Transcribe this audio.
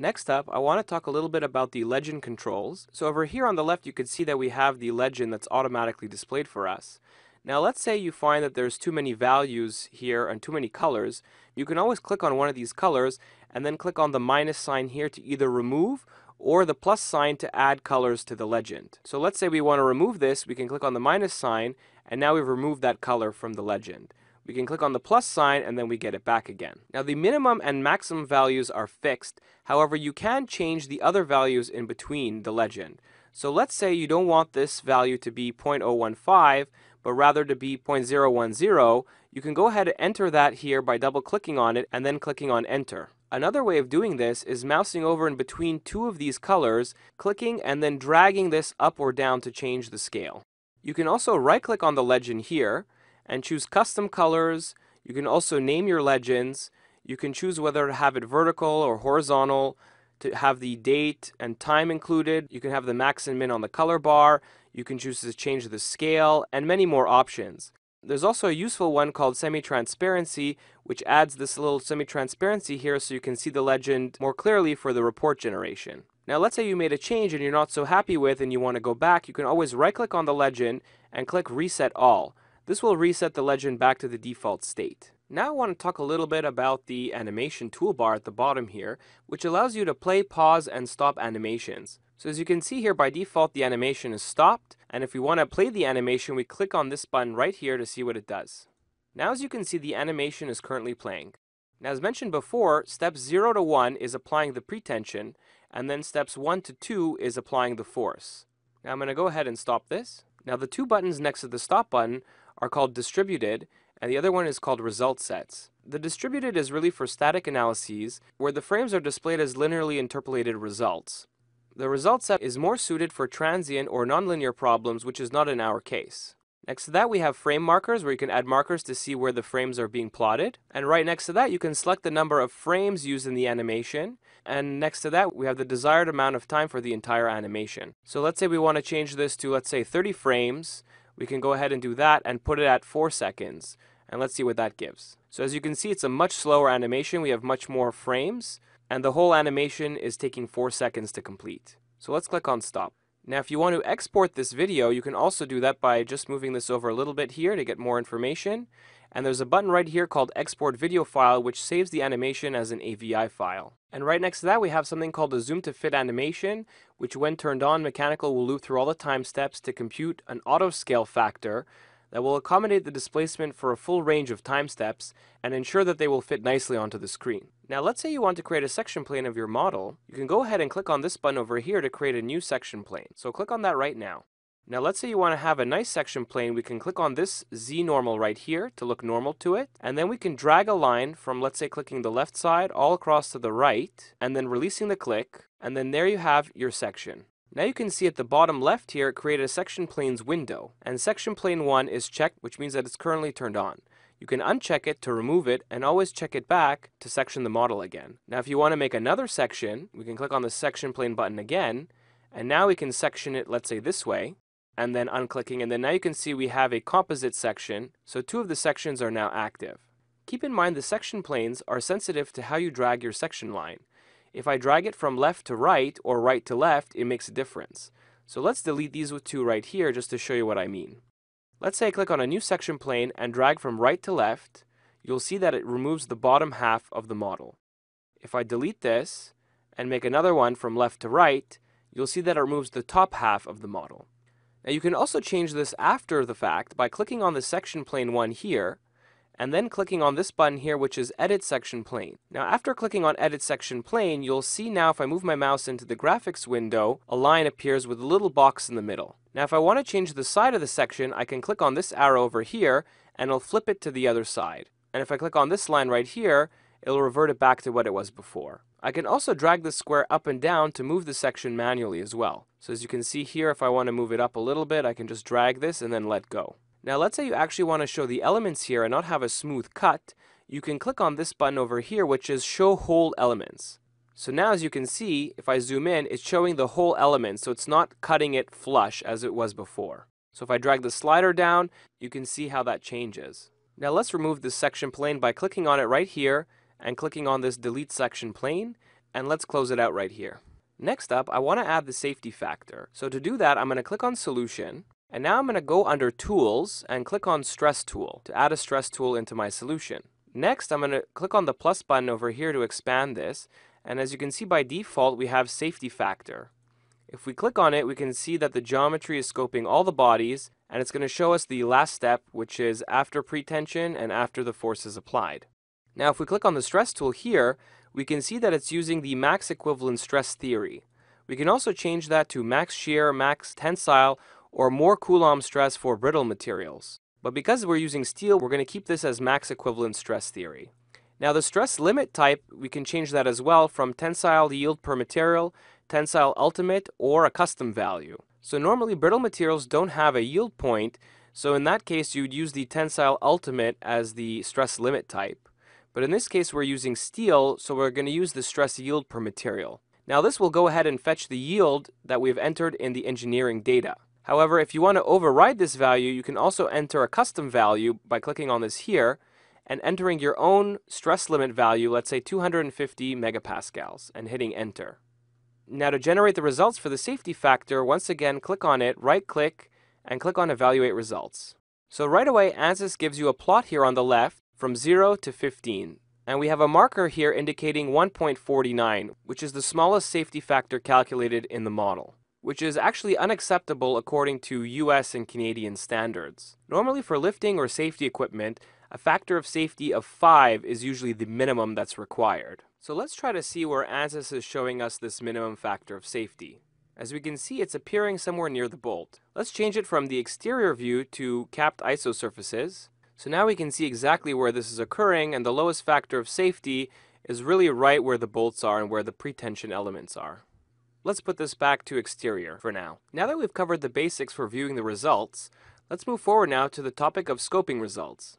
Next up, I want to talk a little bit about the legend controls. So over here on the left, you can see that we have the legend that's automatically displayed for us. Now let's say you find that there's too many values here and too many colors. You can always click on one of these colors and then click on the minus sign here to either remove or the plus sign to add colors to the legend. So let's say we want to remove this, we can click on the minus sign and now we've removed that color from the legend. We can click on the plus sign and then we get it back again. Now the minimum and maximum values are fixed, however you can change the other values in between the legend. So let's say you don't want this value to be 0.015, but rather to be 0.010, you can go ahead and enter that here by double clicking on it and then clicking on enter. Another way of doing this is mousing over in between two of these colors, clicking and then dragging this up or down to change the scale. You can also right click on the legend here, and choose custom colors. You can also name your legends. You can choose whether to have it vertical or horizontal, to have the date and time included. You can have the max and min on the color bar. You can choose to change the scale and many more options. There's also a useful one called semi-transparency, which adds this little semi-transparency here so you can see the legend more clearly for the report generation. Now let's say you made a change and you're not so happy with and you want to go back, you can always right click on the legend and click reset all. This will reset the legend back to the default state. Now I want to talk a little bit about the animation toolbar at the bottom here, which allows you to play, pause, and stop animations. So as you can see here, by default, the animation is stopped, and if we want to play the animation, we click on this button right here to see what it does. Now as you can see, the animation is currently playing. Now as mentioned before, step 0 to 1 is applying the pretension, and then steps 1 to 2 is applying the force. Now I'm going to go ahead and stop this. Now the two buttons next to the stop button are called distributed, and the other one is called result sets. The distributed is really for static analyses, where the frames are displayed as linearly interpolated results. The result set is more suited for transient or nonlinear problems, which is not in our case. Next to that, we have frame markers, where you can add markers to see where the frames are being plotted. And right next to that, you can select the number of frames used in the animation. And next to that, we have the desired amount of time for the entire animation. So let's say we want to change this to, let's say, 30 frames we can go ahead and do that and put it at 4 seconds. And let's see what that gives. So as you can see, it's a much slower animation. We have much more frames. And the whole animation is taking 4 seconds to complete. So let's click on stop. Now if you want to export this video, you can also do that by just moving this over a little bit here to get more information. And there's a button right here called Export Video File, which saves the animation as an AVI file. And right next to that, we have something called the Zoom to Fit animation, which when turned on, Mechanical will loop through all the time steps to compute an auto scale factor that will accommodate the displacement for a full range of time steps and ensure that they will fit nicely onto the screen. Now let's say you want to create a section plane of your model, you can go ahead and click on this button over here to create a new section plane. So click on that right now. Now let's say you want to have a nice section plane, we can click on this Z normal right here to look normal to it, and then we can drag a line from let's say clicking the left side all across to the right, and then releasing the click, and then there you have your section. Now you can see at the bottom left here it created a section planes window, and section plane 1 is checked which means that it's currently turned on. You can uncheck it to remove it and always check it back to section the model again. Now if you want to make another section, we can click on the section plane button again, and now we can section it, let's say this way, and then unclicking. And then now you can see we have a composite section. So two of the sections are now active. Keep in mind the section planes are sensitive to how you drag your section line. If I drag it from left to right or right to left, it makes a difference. So let's delete these two right here just to show you what I mean. Let's say I click on a new section plane and drag from right to left, you'll see that it removes the bottom half of the model. If I delete this and make another one from left to right, you'll see that it removes the top half of the model. Now you can also change this after the fact by clicking on the section plane one here, and then clicking on this button here which is edit section plane. Now after clicking on edit section plane you'll see now if I move my mouse into the graphics window a line appears with a little box in the middle. Now if I want to change the side of the section I can click on this arrow over here and it'll flip it to the other side. And if I click on this line right here it'll revert it back to what it was before. I can also drag the square up and down to move the section manually as well. So as you can see here, if I want to move it up a little bit, I can just drag this and then let go. Now let's say you actually want to show the elements here and not have a smooth cut, you can click on this button over here which is show whole elements. So now as you can see, if I zoom in, it's showing the whole element, so it's not cutting it flush as it was before. So if I drag the slider down, you can see how that changes. Now let's remove this section plane by clicking on it right here, and clicking on this delete section plane and let's close it out right here. Next up, I want to add the safety factor. So to do that, I'm going to click on solution and now I'm going to go under tools and click on stress tool to add a stress tool into my solution. Next, I'm going to click on the plus button over here to expand this and as you can see by default, we have safety factor. If we click on it, we can see that the geometry is scoping all the bodies and it's going to show us the last step, which is after pretension and after the force is applied. Now, if we click on the stress tool here, we can see that it's using the max equivalent stress theory. We can also change that to max shear, max tensile, or more Coulomb stress for brittle materials. But because we're using steel, we're going to keep this as max equivalent stress theory. Now the stress limit type, we can change that as well from tensile yield per material, tensile ultimate, or a custom value. So normally brittle materials don't have a yield point, so in that case you'd use the tensile ultimate as the stress limit type. But in this case, we're using steel, so we're going to use the stress yield per material. Now this will go ahead and fetch the yield that we've entered in the engineering data. However, if you want to override this value, you can also enter a custom value by clicking on this here and entering your own stress limit value, let's say 250 megapascals, and hitting enter. Now to generate the results for the safety factor, once again click on it, right click, and click on evaluate results. So right away ANSYS gives you a plot here on the left from 0 to 15. And we have a marker here indicating 1.49, which is the smallest safety factor calculated in the model which is actually unacceptable according to US and Canadian standards. Normally for lifting or safety equipment, a factor of safety of 5 is usually the minimum that's required. So let's try to see where ANSYS is showing us this minimum factor of safety. As we can see, it's appearing somewhere near the bolt. Let's change it from the exterior view to capped iso surfaces, so now we can see exactly where this is occurring, and the lowest factor of safety is really right where the bolts are and where the pretension elements are. Let's put this back to exterior for now. Now that we've covered the basics for viewing the results, let's move forward now to the topic of scoping results.